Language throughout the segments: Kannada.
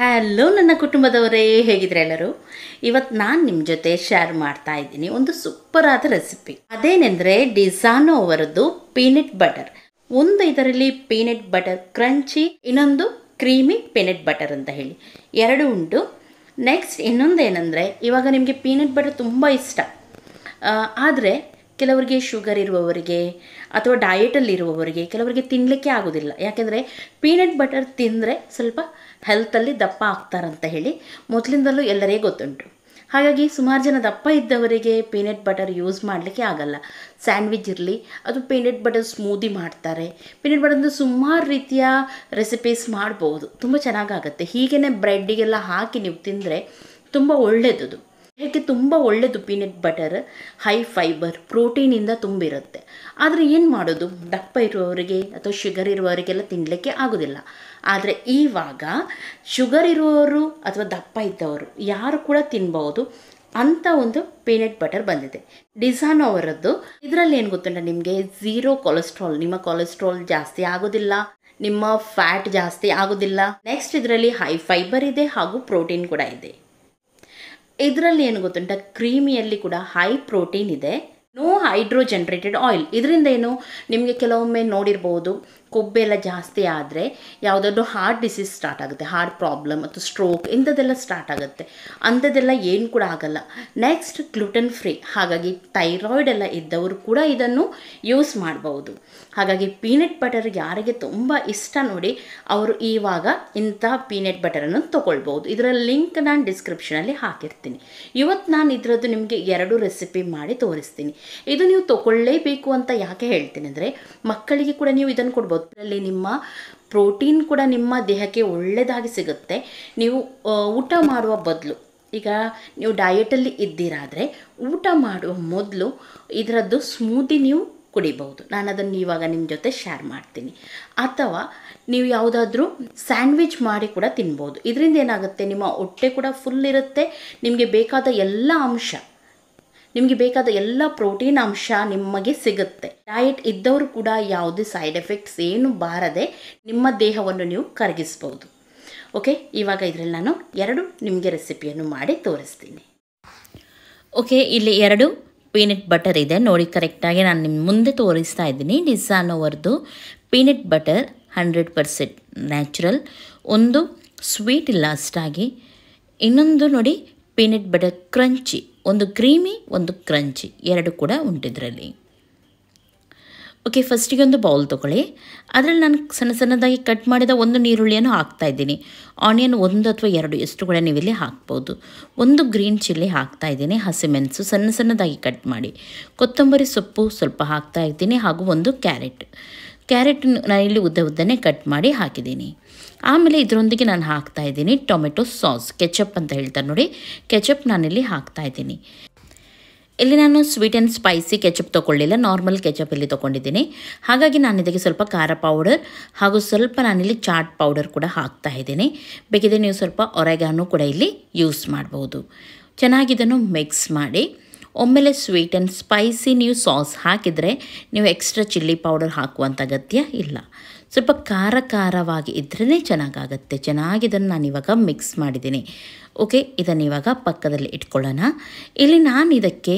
ಹಲೋ ನನ್ನ ಕುಟುಂಬದವರೇ ಹೇಗಿದ್ರೆ ಎಲ್ಲರೂ ಇವತ್ತು ನಾನು ನಿಮ್ಮ ಜೊತೆ ಶೇರ್ ಮಾಡ್ತಾ ಇದ್ದೀನಿ ಒಂದು ಸೂಪರ್ ಆದ ರೆಸಿಪಿ ಅದೇನೆಂದರೆ ಡಿಸಾನೋ ಅವರದ್ದು ಪೀನಟ್ ಬಟರ್ ಒಂದು ಇದರಲ್ಲಿ ಪೀನಟ್ ಬಟರ್ ಕ್ರಂಚಿ ಇನ್ನೊಂದು ಕ್ರೀಮಿ ಪೀನಟ್ ಬಟರ್ ಅಂತ ಹೇಳಿ ಎರಡು ಉಂಟು ನೆಕ್ಸ್ಟ್ ಇನ್ನೊಂದು ಏನಂದರೆ ಇವಾಗ ನಿಮಗೆ ಪೀನಟ್ ಬಟರ್ ತುಂಬ ಇಷ್ಟ ಆದರೆ ಕೆಲವರಿಗೆ ಶುಗರ್ ಇರುವವರಿಗೆ ಅಥವಾ ಇರುವವರಿಗೆ ಕೆಲವರಿಗೆ ತಿನ್ನಲಿಕ್ಕೆ ಆಗೋದಿಲ್ಲ ಯಾಕೆಂದರೆ ಪೀನಟ್ ಬಟರ್ ತಿಂದರೆ ಸ್ವಲ್ಪ ಹೆಲ್ತಲ್ಲಿ ದಪ್ಪ ಆಗ್ತಾರಂತ ಹೇಳಿ ಮೊದಲಿಂದಲೂ ಎಲ್ಲರೇ ಗೊತ್ತುಂಟು ಹಾಗಾಗಿ ಸುಮಾರು ಜನ ದಪ್ಪ ಇದ್ದವರಿಗೆ ಪೀನಟ್ ಬಟರ್ ಯೂಸ್ ಮಾಡಲಿಕ್ಕೆ ಆಗಲ್ಲ ಸ್ಯಾಂಡ್ವಿಚ್ ಇರಲಿ ಅದು ಪೀನಟ್ ಬಟರ್ ಸ್ಮೂದಿ ಮಾಡ್ತಾರೆ ಪೀನಟ್ ಬಟರ್ನೂ ಸುಮಾರು ರೀತಿಯ ರೆಸಿಪೀಸ್ ಮಾಡ್ಬೋದು ತುಂಬ ಚೆನ್ನಾಗಾಗುತ್ತೆ ಹೀಗೇ ಬ್ರೆಡ್ಡಿಗೆಲ್ಲ ಹಾಕಿ ನೀವು ತಿಂದರೆ ತುಂಬ ಒಳ್ಳೆಯದು ದೇಹಕ್ಕೆ ತುಂಬ ಒಳ್ಳೆಯದು ಪೀನಟ್ ಬಟರ್ ಹೈ ಫೈಬರ್ ಪ್ರೋಟೀನಿಂದ ತುಂಬಿರುತ್ತೆ ಆದರೆ ಏನು ಮಾಡೋದು ದಪ್ಪ ಇರುವವರಿಗೆ ಅಥವಾ ಶುಗರ್ ಇರುವವರಿಗೆಲ್ಲ ತಿನ್ನಲಿಕ್ಕೆ ಆಗೋದಿಲ್ಲ ಆದರೆ ಈವಾಗ ಶುಗರ್ ಇರುವವರು ಅಥವಾ ದಪ್ಪ ಇದ್ದವರು ಯಾರು ಕೂಡ ತಿನ್ಬೋದು ಅಂತ ಒಂದು ಪೀನಟ್ ಬಟರ್ ಬಂದಿದೆ ಡಿಸಾನ್ ಅವರದ್ದು ಇದರಲ್ಲಿ ಏನು ಗೊತ್ತುಂಟ ನಿಮಗೆ ಝೀರೋ ಕೊಲೆಸ್ಟ್ರಾಲ್ ನಿಮ್ಮ ಕೊಲೆಸ್ಟ್ರಾಲ್ ಜಾಸ್ತಿ ಆಗೋದಿಲ್ಲ ನಿಮ್ಮ ಫ್ಯಾಟ್ ಜಾಸ್ತಿ ಆಗೋದಿಲ್ಲ ನೆಕ್ಸ್ಟ್ ಇದರಲ್ಲಿ ಹೈ ಫೈಬರ್ ಇದೆ ಹಾಗೂ ಪ್ರೋಟೀನ್ ಕೂಡ ಇದೆ ಇದರಲ್ಲಿ ಏನು ಗೊತ್ತುಂಟ ಕ್ರೀಮಿಯಲ್ಲಿ ಕೂಡ ಹೈ ಪ್ರೋಟೀನ್ ಇದೆ ನೋ ಹೈಡ್ರೋ ಜನ್ರೇಟೆಡ್ ಆಯಿಲ್ ಇದರಿಂದ ಏನು ನಿಮಗೆ ಕೆಲವೊಮ್ಮೆ ನೋಡಿರ್ಬೋದು ಕೊಬ್ಬೆಲ್ಲ ಜಾಸ್ತಿ ಆದರೆ ಯಾವುದಾದ್ರು ಹಾರ್ಟ್ ಡಿಸೀಸ್ ಸ್ಟಾರ್ಟ್ ಆಗುತ್ತೆ ಹಾರ್ಟ್ ಪ್ರಾಬ್ಲಮ್ ಮತ್ತು ಸ್ಟ್ರೋಕ್ ಇಂಥದ್ದೆಲ್ಲ ಸ್ಟಾರ್ಟ್ ಆಗುತ್ತೆ ಅಂಥದ್ದೆಲ್ಲ ಏನು ಕೂಡ ಆಗಲ್ಲ ನೆಕ್ಸ್ಟ್ ಗ್ಲುಟನ್ ಫ್ರೀ ಹಾಗಾಗಿ ಥೈರಾಯ್ಡ್ ಎಲ್ಲ ಇದ್ದವರು ಕೂಡ ಇದನ್ನು ಯೂಸ್ ಮಾಡ್ಬೋದು ಹಾಗಾಗಿ ಪೀನಟ್ ಬಟರ್ ಯಾರಿಗೆ ತುಂಬ ಇಷ್ಟ ನೋಡಿ ಅವರು ಇವಾಗ ಇಂಥ ಪೀನಟ್ ಬಟರನ್ನು ತೊಗೊಳ್ಬೋದು ಇದರ ಲಿಂಕ್ ನಾನು ಡಿಸ್ಕ್ರಿಪ್ಷನಲ್ಲಿ ಹಾಕಿರ್ತೀನಿ ಇವತ್ತು ನಾನು ಇದರದ್ದು ನಿಮಗೆ ಎರಡು ರೆಸಿಪಿ ಮಾಡಿ ತೋರಿಸ್ತೀನಿ ಇದು ನೀವು ತಗೊಳ್ಳೇಬೇಕು ಅಂತ ಯಾಕೆ ಹೇಳ್ತೀನಿ ಅಂದರೆ ಮಕ್ಕಳಿಗೆ ಕೂಡ ನೀವು ಇದನ್ನು ಕೊಡ್ಬೋದು ಅದರಲ್ಲಿ ನಿಮ್ಮ ಪ್ರೋಟೀನ್ ಕೂಡ ನಿಮ್ಮ ದೇಹಕ್ಕೆ ಒಳ್ಳೆಯದಾಗಿ ಸಿಗುತ್ತೆ ನೀವು ಊಟ ಮಾಡುವ ಬದಲು ಈಗ ನೀವು ಡಯಟಲ್ಲಿ ಇದ್ದೀರಾದರೆ ಊಟ ಮಾಡುವ ಮೊದಲು ಇದರದ್ದು ಸ್ಮೂದಿ ನೀವು ಕುಡಿಬಹುದು ನಾನು ಅದನ್ನು ಇವಾಗ ನಿಮ್ಮ ಜೊತೆ ಶೇರ್ ಮಾಡ್ತೀನಿ ಅಥವಾ ನೀವು ಯಾವುದಾದ್ರೂ ಸ್ಯಾಂಡ್ವಿಚ್ ಮಾಡಿ ಕೂಡ ತಿನ್ಬೋದು ಇದರಿಂದ ಏನಾಗುತ್ತೆ ನಿಮ್ಮ ಹೊಟ್ಟೆ ಕೂಡ ಫುಲ್ ಇರುತ್ತೆ ನಿಮಗೆ ಬೇಕಾದ ಎಲ್ಲ ಅಂಶ ನಿಮಗೆ ಬೇಕಾದ ಎಲ್ಲ ಪ್ರೋಟೀನ್ ಅಂಶ ನಿಮಗೆ ಸಿಗುತ್ತೆ ಡಯಟ್ ಇದ್ದವರು ಕೂಡ ಯಾವುದೇ ಸೈಡ್ ಎಫೆಕ್ಟ್ಸ್ ಏನು ಬಾರದೆ ನಿಮ್ಮ ದೇಹವನ್ನು ನೀವು ಕರಗಿಸ್ಬೋದು ಓಕೆ ಇವಾಗ ಇದರಲ್ಲಿ ನಾನು ಎರಡು ನಿಮಗೆ ರೆಸಿಪಿಯನ್ನು ಮಾಡಿ ತೋರಿಸ್ತೀನಿ ಓಕೆ ಇಲ್ಲಿ ಎರಡು ಪೀನಟ್ ಬಟರ್ ಇದೆ ನೋಡಿ ಕರೆಕ್ಟಾಗಿ ನಾನು ನಿಮ್ಮ ಮುಂದೆ ತೋರಿಸ್ತಾ ಇದ್ದೀನಿ ಅವರದು peanut butter hundred percent natural ಒಂದು ಸ್ವೀಟ್ ಇಲ್ಲ ಅಷ್ಟಾಗಿ ಇನ್ನೊಂದು ನೋಡಿ ಪೀನಟ್ ಬಟರ್ ಕ್ರಂಚಿ ಒಂದು ಕ್ರೀಮಿ ಒಂದು ಕ್ರಂಚಿ ಎರಡು ಕೂಡ ಉಂಟಿದ್ರಲ್ಲಿ ಓಕೆ ಫಸ್ಟಿಗೆ ಒಂದು ಬೌಲ್ ತೊಗೊಳ್ಳಿ ಅದರಲ್ಲಿ ನಾನು ಸಣ್ಣ ಸಣ್ಣದಾಗಿ ಕಟ್ ಮಾಡಿದ ಒಂದು ನೀರುಳ್ಳಿಯನ್ನು ಇದ್ದೀನಿ ಆನಿಯನ್ ಒಂದು ಅಥವಾ ಎರಡು ಎಷ್ಟು ಕೂಡ ನೀವು ಇಲ್ಲಿ ಹಾಕ್ಬೋದು ಒಂದು ಗ್ರೀನ್ ಚಿಲ್ಲಿ ಇದ್ದೀನಿ ಹಸಿಮೆಣಸು ಸಣ್ಣ ಸಣ್ಣದಾಗಿ ಕಟ್ ಮಾಡಿ ಕೊತ್ತಂಬರಿ ಸೊಪ್ಪು ಸ್ವಲ್ಪ ಹಾಕ್ತಾ ಇದ್ದೀನಿ ಹಾಗೂ ಒಂದು ಕ್ಯಾರೆಟ್ ಕ್ಯಾರೆಟ್ ನಾನು ಇಲ್ಲಿ ಉದ್ದ ಉದ್ದನೆ ಕಟ್ ಮಾಡಿ ಹಾಕಿದ್ದೀನಿ ಆಮೇಲೆ ಇದರೊಂದಿಗೆ ನಾನು ಹಾಕ್ತಾ ಇದ್ದೀನಿ ಟೊಮೆಟೊ ಸಾಸ್ ಕೆಚಪ್ ಅಂತ ಹೇಳ್ತಾರೆ ನೋಡಿ ಕೆಚಪ್ ನಾನಿಲ್ಲಿ ಹಾಕ್ತಾ ಇದ್ದೀನಿ ಇಲ್ಲಿ ನಾನು ಸ್ವೀಟ್ ಆ್ಯಂಡ್ ಸ್ಪೈಸಿ ಕೆಚಪ್ ತೊಗೊಳ್ಳಿಲ್ಲ ನಾರ್ಮಲ್ ಕೆಚಪ್ ಇಲ್ಲಿ ತೊಗೊಂಡಿದ್ದೀನಿ ಹಾಗಾಗಿ ನಾನು ಇದಕ್ಕೆ ಸ್ವಲ್ಪ ಖಾರ ಪೌಡರ್ ಹಾಗೂ ಸ್ವಲ್ಪ ನಾನಿಲ್ಲಿ ಚಾಟ್ ಪೌಡರ್ ಕೂಡ ಹಾಕ್ತಾ ಇದ್ದೀನಿ ಬೇಕಿದ್ರೆ ನೀವು ಸ್ವಲ್ಪ ಒರೆಗಾನು ಕೂಡ ಇಲ್ಲಿ ಯೂಸ್ ಮಾಡ್ಬೋದು ಚೆನ್ನಾಗಿ ಇದನ್ನು ಮಿಕ್ಸ್ ಮಾಡಿ ಒಮ್ಮೆಲೆ ಸ್ವೀಟ್ ಆ್ಯಂಡ್ ಸ್ಪೈಸಿ ನೀವು ಸಾಸ್ ಹಾಕಿದರೆ ನೀವು ಎಕ್ಸ್ಟ್ರಾ ಚಿಲ್ಲಿ ಪೌಡರ್ ಹಾಕುವಂಥ ಅಗತ್ಯ ಇಲ್ಲ ಸ್ವಲ್ಪ ಖಾರ ಖಾರವಾಗಿ ಇದ್ರೇ ಚೆನ್ನಾಗಾಗುತ್ತೆ ಚೆನ್ನಾಗಿ ಇದನ್ನು ಇವಾಗ ಮಿಕ್ಸ್ ಮಾಡಿದ್ದೀನಿ ಓಕೆ ಇದನ್ನು ಇವಾಗ ಪಕ್ಕದಲ್ಲಿ ಇಟ್ಕೊಳ್ಳೋಣ ಇಲ್ಲಿ ನಾನು ಇದಕ್ಕೆ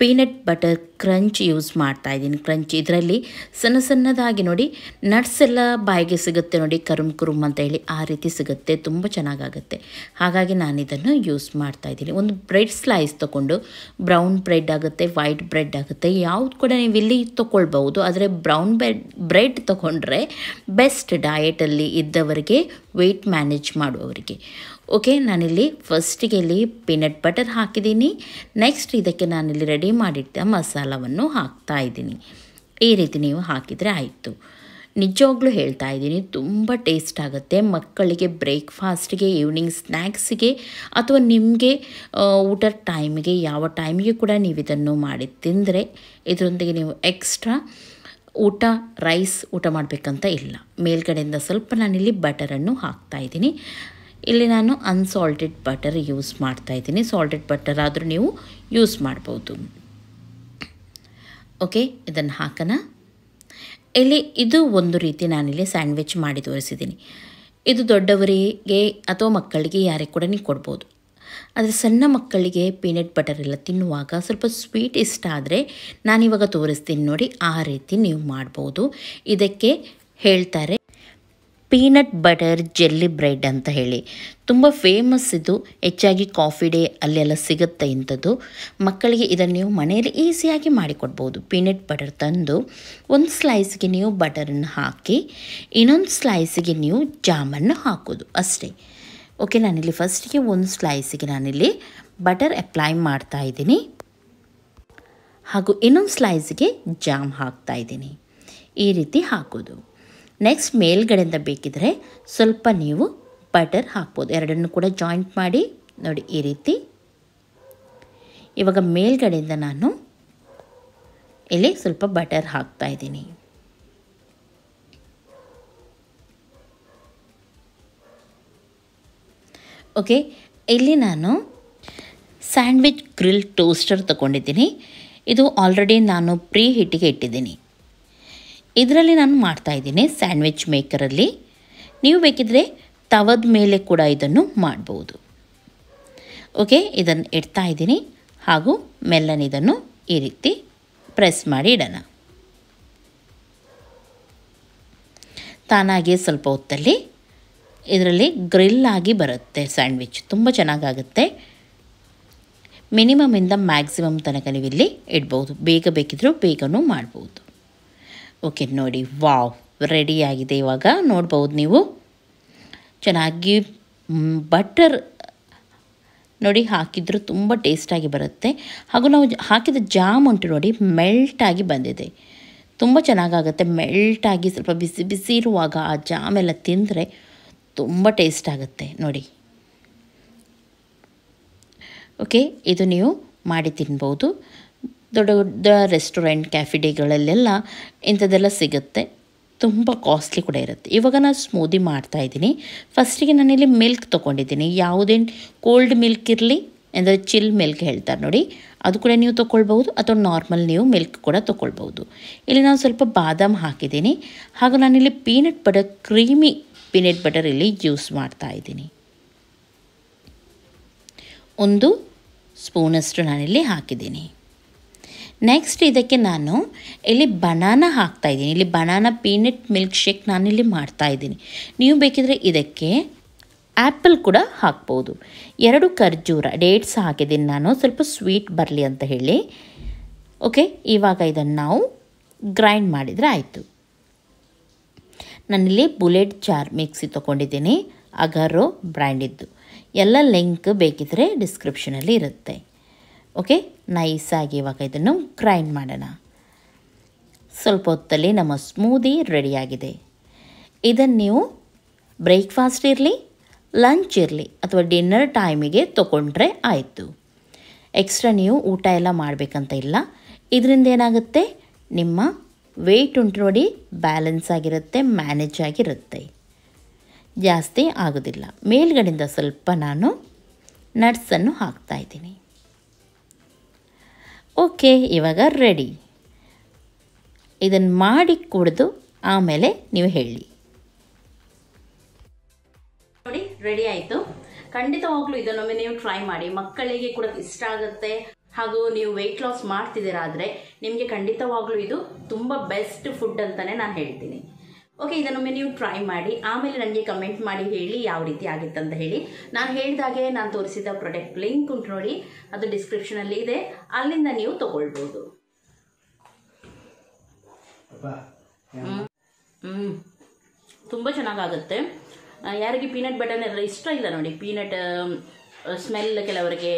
ಪೀನಟ್ ಬಟರ್ ಕ್ರಂಚ್ ಯೂಸ್ ಮಾಡ್ತಾ ಇದ್ದೀನಿ ಕ್ರಂಚ್ ಇದರಲ್ಲಿ ಸಣ್ಣ ಸಣ್ಣದಾಗಿ ನೋಡಿ ನಟ್ಸ್ ಎಲ್ಲ ಬಾಯಿಗೆ ಸಿಗುತ್ತೆ ನೋಡಿ ಕರುಮ್ ಕುರುಮ್ ಅಂತ ಹೇಳಿ ಆ ರೀತಿ ಸಿಗುತ್ತೆ ತುಂಬ ಚೆನ್ನಾಗಾಗುತ್ತೆ ಹಾಗಾಗಿ ನಾನು ಇದನ್ನು ಯೂಸ್ ಮಾಡ್ತಾ ಇದ್ದೀನಿ ಒಂದು ಬ್ರೆಡ್ ಸ್ಲೈಸ್ ತೊಗೊಂಡು ಬ್ರೌನ್ ಬ್ರೆಡ್ ಆಗುತ್ತೆ ವೈಟ್ ಬ್ರೆಡ್ ಆಗುತ್ತೆ ಯಾವುದು ಕೂಡ ನೀವು ಇಲ್ಲಿ ತೊಗೊಳ್ಬಹುದು ಆದರೆ ಬ್ರೌನ್ ಬ್ರೆಡ್ ಬ್ರೆಡ್ ತೊಗೊಂಡ್ರೆ ಬೆಸ್ಟ್ ಡಯೆಟಲ್ಲಿ ಇದ್ದವರಿಗೆ ವೆಯ್ಟ್ ಮ್ಯಾನೇಜ್ ಮಾಡುವವರಿಗೆ ಓಕೆ ನಾನಿಲ್ಲಿ ಫಸ್ಟಿಗೆ ಇಲ್ಲಿ ಪೀನಟ್ ಬಟರ್ ಹಾಕಿದ್ದೀನಿ ನೆಕ್ಸ್ಟ್ ಇದಕ್ಕೆ ನಾನಿಲ್ಲಿ ರೆಡಿ ಮಾಡಿಟ್ಟ ಮಸಾಲ ಮಸಾಲವನ್ನು ಹಾಕ್ತಾ ಇದ್ದೀನಿ ಈ ರೀತಿ ನೀವು ಹಾಕಿದರೆ ಆಯಿತು ನಿಜವಾಗ್ಲೂ ಹೇಳ್ತಾ ಇದ್ದೀನಿ ತುಂಬ ಟೇಸ್ಟ್ ಆಗುತ್ತೆ ಮಕ್ಕಳಿಗೆ ಬ್ರೇಕ್ಫಾಸ್ಟ್ಗೆ ಈವ್ನಿಂಗ್ ಸ್ನ್ಯಾಕ್ಸ್ಗೆ ಅಥವಾ ನಿಮಗೆ ಊಟದ ಟೈಮ್ಗೆ ಯಾವ ಟೈಮಿಗೆ ಕೂಡ ನೀವು ಇದನ್ನು ಮಾಡಿ ತಿಂದರೆ ಇದರೊಂದಿಗೆ ನೀವು ಎಕ್ಸ್ಟ್ರಾ ಊಟ ರೈಸ್ ಊಟ ಮಾಡಬೇಕಂತ ಇಲ್ಲ ಮೇಲ್ಗಡೆಯಿಂದ ಸ್ವಲ್ಪ ನಾನಿಲ್ಲಿ ಬಟರನ್ನು ಹಾಕ್ತಾ ಇದ್ದೀನಿ ಇಲ್ಲಿ ನಾನು ಅನ್ಸಾಲ್ಟೆಡ್ ಬಟರ್ ಯೂಸ್ ಮಾಡ್ತಾ ಇದ್ದೀನಿ ಸಾಲ್ಟೆಡ್ ಬಟರ್ ಆದರೂ ನೀವು ಯೂಸ್ ಮಾಡ್ಬೋದು ಓಕೆ ಇದನ್ನು ಹಾಕೋಣ ಇಲ್ಲಿ ಇದು ಒಂದು ರೀತಿ ನಾನಿಲ್ಲಿ ಸ್ಯಾಂಡ್ವಿಚ್ ಮಾಡಿ ತೋರಿಸಿದ್ದೀನಿ ಇದು ದೊಡ್ಡವರಿಗೆ ಅಥವಾ ಮಕ್ಕಳಿಗೆ ಯಾರಿಗೆ ಕೂಡ ನೀವು ಕೊಡ್ಬೋದು ಆದರೆ ಸಣ್ಣ ಮಕ್ಕಳಿಗೆ ಪೀನಟ್ ಬಟರ್ ಎಲ್ಲ ತಿನ್ನುವಾಗ ಸ್ವಲ್ಪ ಸ್ವೀಟ್ ಇಷ್ಟ ಆದರೆ ನಾನಿವಾಗ ತೋರಿಸ್ತೀನಿ ನೋಡಿ ಆ ರೀತಿ ನೀವು ಮಾಡ್ಬೋದು ಇದಕ್ಕೆ ಹೇಳ್ತಾರೆ ಪೀನಟ್ ಬಟರ್ ಜೆಲ್ಲಿ ಬ್ರೆಡ್ ಅಂತ ಹೇಳಿ ತುಂಬ ಫೇಮಸ್ ಇದು ಹೆಚ್ಚಾಗಿ ಕಾಫಿ ಡೇ ಅಲ್ಲೆಲ್ಲ ಸಿಗುತ್ತೆ ಇಂಥದ್ದು ಮಕ್ಕಳಿಗೆ ಇದನ್ನು ನೀವು ಮನೆಯಲ್ಲಿ ಈಸಿಯಾಗಿ ಮಾಡಿಕೊಡ್ಬೋದು ಪೀನಟ್ ಬಟರ್ ತಂದು ಒಂದು ಸ್ಲೈಸ್ಗೆ ನೀವು ಬಟರನ್ನು ಹಾಕಿ ಇನ್ನೊಂದು ಸ್ಲೈಸಿಗೆ ನೀವು ಜಾಮನ್ನು ಹಾಕೋದು ಅಷ್ಟೇ ಓಕೆ ನಾನಿಲ್ಲಿ ಫಸ್ಟಿಗೆ ಒಂದು ಸ್ಲೈಸಿಗೆ ನಾನಿಲ್ಲಿ ಬಟರ್ ಅಪ್ಲೈ ಮಾಡ್ತಾ ಇದ್ದೀನಿ ಹಾಗೂ ಇನ್ನೊಂದು ಸ್ಲೈಸ್ಗೆ ಜಾಮ್ ಹಾಕ್ತಾ ಇದ್ದೀನಿ ಈ ರೀತಿ ಹಾಕೋದು ನೆಕ್ಸ್ಟ್ ಮೇಲ್ಗಡೆಯಿಂದ ಬೇಕಿದ್ರೆ ಸ್ವಲ್ಪ ನೀವು ಬಟರ್ ಹಾಕ್ಬೋದು ಎರಡನ್ನು ಕೂಡ ಜಾಯಿಂಟ್ ಮಾಡಿ ನೋಡಿ ಈ ರೀತಿ ಇವಾಗ ಮೇಲ್ಗಡೆಯಿಂದ ನಾನು ಇಲ್ಲಿ ಸ್ವಲ್ಪ ಬಟರ್ ಹಾಕ್ತಾ ಇದ್ದೀನಿ ಓಕೆ ಇಲ್ಲಿ ನಾನು ಸ್ಯಾಂಡ್ವಿಚ್ ಗ್ರಿಲ್ ಟೋಸ್ಟರ್ ತಗೊಂಡಿದ್ದೀನಿ ಇದು ಆಲ್ರೆಡಿ ನಾನು ಪ್ರೀ ಹಿಟ್ಟಿಗೆ ಇಟ್ಟಿದ್ದೀನಿ ಇದರಲ್ಲಿ ನಾನು ಮಾಡ್ತಾ ಇದ್ದೀನಿ ಸ್ಯಾಂಡ್ವಿಚ್ ಮೇಕರಲ್ಲಿ ನೀವು ಬೇಕಿದ್ರೆ ತವದ ಮೇಲೆ ಕೂಡ ಇದನ್ನು ಮಾಡ್ಬೋದು ಓಕೆ ಇದನ್ನು ಇಡ್ತಾ ಇದ್ದೀನಿ ಹಾಗೂ ಮೆಲ್ಲನ್ ಇದನ್ನು ಈ ರೀತಿ ಪ್ರೆಸ್ ಮಾಡಿ ಇಡೋಣ ತಾನಾಗಿಯೇ ಸ್ವಲ್ಪ ಹೊತ್ತಲ್ಲಿ ಇದರಲ್ಲಿ ಗ್ರಿಲ್ ಆಗಿ ಬರುತ್ತೆ ಸ್ಯಾಂಡ್ವಿಚ್ ತುಂಬ ಚೆನ್ನಾಗಾಗುತ್ತೆ ಇಂದ ಮ್ಯಾಕ್ಸಿಮಮ್ ತನಕ ನೀವು ಇಲ್ಲಿ ಇಡ್ಬೋದು ಬೇಗ ಬೇಕಿದ್ದರೂ ಬೇಗನೂ ಮಾಡ್ಬೋದು ಓಕೆ ನೋಡಿ ವಾವ್ ರೆಡಿಯಾಗಿದೆ ಇವಾಗ ನೋಡ್ಬೋದು ನೀವು ಚೆನ್ನಾಗಿ ಬಟರ್ ನೋಡಿ ಹಾಕಿದ್ರು ತುಂಬ ಟೇಸ್ಟಾಗಿ ಬರುತ್ತೆ ಹಾಗೂ ನಾವು ಹಾಕಿದ ಜಾಮ್ ಉಂಟು ನೋಡಿ ಮೆಲ್ಟಾಗಿ ಬಂದಿದೆ ತುಂಬ ಚೆನ್ನಾಗಾಗುತ್ತೆ ಮೆಲ್ಟಾಗಿ ಸ್ವಲ್ಪ ಬಿಸಿ ಬಿಸಿ ಇರುವಾಗ ಆ ಜಾಮ್ ಎಲ್ಲ ತಿಂದರೆ ತುಂಬ ಟೇಸ್ಟ್ ಆಗುತ್ತೆ ನೋಡಿ ಓಕೆ ಇದು ನೀವು ಮಾಡಿ ತಿನ್ಬೋದು ದೊಡ್ಡ ದೊಡ್ಡ ರೆಸ್ಟೋರೆಂಟ್ ಕ್ಯಾಫೆ ಡೇಗಳಲ್ಲೆಲ್ಲ ಇಂಥದ್ದೆಲ್ಲ ಸಿಗುತ್ತೆ ತುಂಬ ಕಾಸ್ಟ್ಲಿ ಕೂಡ ಇರುತ್ತೆ ಇವಾಗ ನಾನು ಸ್ಮೂದಿ ಮಾಡ್ತಾಯಿದ್ದೀನಿ ಫಸ್ಟಿಗೆ ನಾನಿಲ್ಲಿ ಮಿಲ್ಕ್ ತೊಗೊಂಡಿದ್ದೀನಿ ಯಾವುದೇ ಕೋಲ್ಡ್ ಮಿಲ್ಕ್ ಇರಲಿ ಅಂದರೆ ಚಿಲ್ ಮಿಲ್ಕ್ ಹೇಳ್ತಾರೆ ನೋಡಿ ಅದು ಕೂಡ ನೀವು ತೊಗೊಳ್ಬೋದು ಅಥವಾ ನಾರ್ಮಲ್ ನೀವು ಮಿಲ್ಕ್ ಕೂಡ ತೊಗೊಳ್ಬೋದು ಇಲ್ಲಿ ನಾನು ಸ್ವಲ್ಪ ಬಾದಾಮ್ ಹಾಕಿದ್ದೀನಿ ಹಾಗೂ ನಾನಿಲ್ಲಿ peanut butter creamy peanut butter ಇಲ್ಲಿ ಯೂಸ್ ಮಾಡ್ತಾ ಇದ್ದೀನಿ ಒಂದು ಸ್ಪೂನಷ್ಟು ನಾನಿಲ್ಲಿ ಹಾಕಿದ್ದೀನಿ ನೆಕ್ಸ್ಟ್ ಇದಕ್ಕೆ ನಾನು ಇಲ್ಲಿ ಹಾಕ್ತಾ ಹಾಕ್ತಾಯಿದ್ದೀನಿ ಇಲ್ಲಿ ಬನಾನಾ ಪೀನಟ್ ಮಿಲ್ಕ್ ಶೇಕ್ ನಾನಿಲ್ಲಿ ಮಾಡ್ತಾಯಿದ್ದೀನಿ ನೀವು ಬೇಕಿದ್ರೆ ಇದಕ್ಕೆ ಆ್ಯಪಲ್ ಕೂಡ ಹಾಕ್ಬೋದು ಎರಡು ಖರ್ಜೂರ ಡೇಟ್ಸ್ ಹಾಕಿದ್ದೀನಿ ನಾನು ಸ್ವಲ್ಪ ಸ್ವೀಟ್ ಬರಲಿ ಅಂತ ಹೇಳಿ ಓಕೆ ಇವಾಗ ಇದನ್ನು ನಾವು ಗ್ರೈಂಡ್ ಮಾಡಿದರೆ ಆಯಿತು ನಾನಿಲ್ಲಿ ಬುಲೆಟ್ ಚಾರ್ ಮಿಕ್ಸಿ ತೊಗೊಂಡಿದ್ದೀನಿ ಅಗರೋ ಬ್ರ್ಯಾಂಡಿದ್ದು ಎಲ್ಲ ಲಿಂಕ್ ಬೇಕಿದ್ರೆ ಡಿಸ್ಕ್ರಿಪ್ಷನಲ್ಲಿ ಇರುತ್ತೆ ಓಕೆ ನೈಸಾಗಿ ಇವಾಗ ಇದನ್ನು ಗ್ರೈಂಡ್ ಮಾಡೋಣ ಸ್ವಲ್ಪ ಹೊತ್ತಲ್ಲಿ ನಮ್ಮ ಸ್ಮೂದಿ ರೆಡಿಯಾಗಿದೆ ಇದನ್ನು ನೀವು ಬ್ರೇಕ್ಫಾಸ್ಟ್ ಇರಲಿ ಲಂಚ್ ಇರಲಿ ಅಥವಾ ಡಿನ್ನರ್ ಟೈಮಿಗೆ ತೊಗೊಂಡ್ರೆ ಆಯಿತು ಎಕ್ಸ್ಟ್ರಾ ನೀವು ಊಟ ಎಲ್ಲ ಮಾಡಬೇಕಂತ ಇಲ್ಲ ಇದರಿಂದ ಏನಾಗುತ್ತೆ ನಿಮ್ಮ ವೆಯ್ಟ್ ಉಂಟು ನೋಡಿ ಬ್ಯಾಲೆನ್ಸ್ ಆಗಿರುತ್ತೆ ಮ್ಯಾನೇಜ್ ಆಗಿರುತ್ತೆ ಜಾಸ್ತಿ ಆಗೋದಿಲ್ಲ ಮೇಲ್ಗಡೆಯಿಂದ ಸ್ವಲ್ಪ ನಾನು ನಟ್ಸನ್ನು ಹಾಕ್ತಾಯಿದ್ದೀನಿ ಓಕೆ ಇವಾಗ ರೆಡಿ ಇದನ್ನು ಮಾಡಿ ಕುಡಿದು ಆಮೇಲೆ ನೀವು ಹೇಳಿ ನೋಡಿ ರೆಡಿ ಆಯಿತು ಖಂಡಿತವಾಗ್ಲೂ ಇದನ್ನೊಮ್ಮೆ ನೀವು ಟ್ರೈ ಮಾಡಿ ಮಕ್ಕಳಿಗೆ ಕೂಡ ಇಷ್ಟ ಆಗುತ್ತೆ ಹಾಗೂ ನೀವು ವೆಯ್ಟ್ ಲಾಸ್ ಮಾಡ್ತಿದ್ದೀರಾದರೆ ನಿಮಗೆ ಖಂಡಿತವಾಗ್ಲೂ ಇದು ತುಂಬ ಬೆಸ್ಟ್ ಫುಡ್ ಅಂತಲೇ ನಾನು ಹೇಳ್ತೀನಿ ಓಕೆ ಇದನ್ನೊಮ್ಮೆ ನೀವು ಟ್ರೈ ಮಾಡಿ ಆಮೇಲೆ ನನಗೆ ಕಮೆಂಟ್ ಮಾಡಿ ಹೇಳಿ ಯಾವ ರೀತಿ ಆಗಿತ್ತು ಅಂತ ಹೇಳಿ ನಾನು ಹೇಳಿದಾಗೆ ನಾನು ತೋರಿಸಿದ ಪ್ರಾಡಕ್ಟ್ ಲಿಂಕ್ ಉಂಟು ನೋಡಿ ಅದು ಡಿಸ್ಕ್ರಿಪ್ಷನಲ್ಲಿ ಇದೆ ಅಲ್ಲಿಂದ ನೀವು ತಗೊಳ್ಬೋದು ಹ್ಞೂ ತುಂಬ ಚೆನ್ನಾಗಾಗುತ್ತೆ ಯಾರಿಗೆ ಪೀನಟ್ ಬಟರ್ ಇಷ್ಟ ಇಲ್ಲ ನೋಡಿ ಪೀನಟ್ ಸ್ಮೆಲ್ ಕೆಲವರಿಗೆ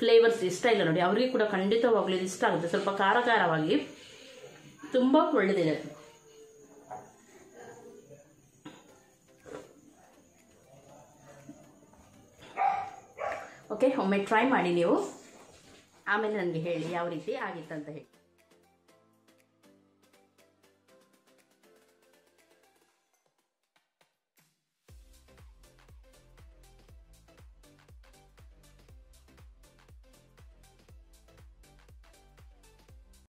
ಫ್ಲೇವರ್ಸ್ ಇಷ್ಟ ಇಲ್ಲ ನೋಡಿ ಅವರಿಗೆ ಕೂಡ ಖಂಡಿತವಾಗ್ಲೂ ಇಷ್ಟ ಆಗುತ್ತೆ ಸ್ವಲ್ಪ ಖಾರ ಖಾರವಾಗಿ ತುಂಬ ಒಳ್ಳೆಯದಿದೆ ಓಕೆ ಒಮ್ಮೆ ಟ್ರೈ ಮಾಡಿ ನೀವು ಆಮೇಲೆ ನನಗೆ ಹೇಳಿ ಯಾವ ರೀತಿ ಆಗಿತ್ತಂತ ಹೇಳಿ